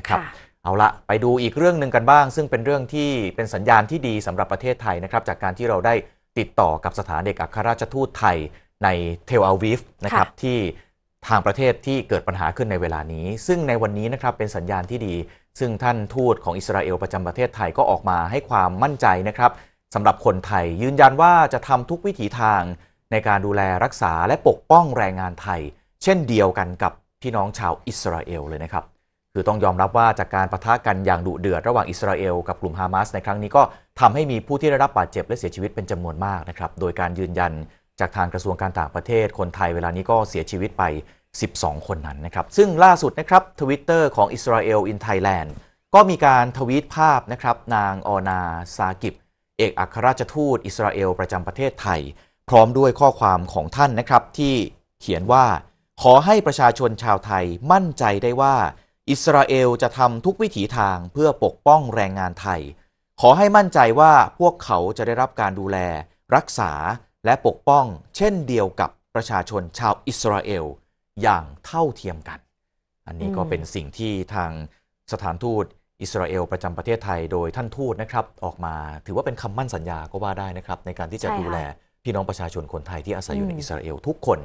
ะครับเอาละไปดูอีกเรื่องหนึ่งกันบ้าง ซึ่งเป็นเรื่องที่เป็นสัญญาณที่ดีสำหรับประเทศไทยนะครับจากการที่เราได้ติดต่อกับสถานเอกอัครราชทูตไทยในเทลอาวีฟนะครับที่ทางประเทศที่เกิดปัญหาขึ้นในเวลานี้ ซึ่งในวันนี้นะครับเป็นสัญญาณที่ดี ซึ่งท่านทูตของอิสราเอลประจำประเทศไทยก็ออกมาให้ความมั่นใจนะครับสำหรับคนไทยยืนยันว่าจะทำทุกวิถีทางในการดูแลรักษาและปกป้องแรงงานไทย เช่นเดียวกันกับพี่น้องชาวอิสราเอลเลยนะครับคือต้องยอมรับว่าจากการประทะกันอย่างดุเดือดระหว่างอิสราเอลกับกลุ่มฮามาสในครั้งนี้ก็ทำให้มีผู้ที่ได้รับบาดเจ็บและเสียชีวิตเป็นจำนวนมากนะครับ โดยการยืนยันจากทางกระทรวงการต่างประเทศคนไทยเวลานี้ก็เสียชีวิตไป 12 คนนั้นนะครับ ซึ่งล่าสุดนะครับทวิตเตอร์ของอิสราเอลอินไทยแลนด์ก็มีการทวีตภาพนะครับนางออนาซากิบ เอกอัครราชทูต อิสราเอลประจำประเทศไทย พร้อมด้วยข้อความของท่านนะครับที่เขียนว่า ขอให้ประชาชนชาวไทยมั่นใจได้ว่าอิสราเอลจะทำทุกวิถีทางเพื่อปกป้องแรงงานไทย ขอให้มั่นใจว่าพวกเขาจะได้รับการดูแลรักษาและปกป้องเช่นเดียวกับประชาชนชาวอิสราเอล อย่างเท่าเทียมกัน อันนี้ก็เป็นสิ่งที่ทางสถานทูตอิสราเอลประจำประเทศไทยโดยท่านทูตนะครับออกมา ถือว่าเป็นคำมั่นสัญญาก็ว่าได้นะครับ ในการที่จะดูแลพี่น้องประชาชนคนไทยที่อาศัยอยู่ในอิสราเอลทุกคน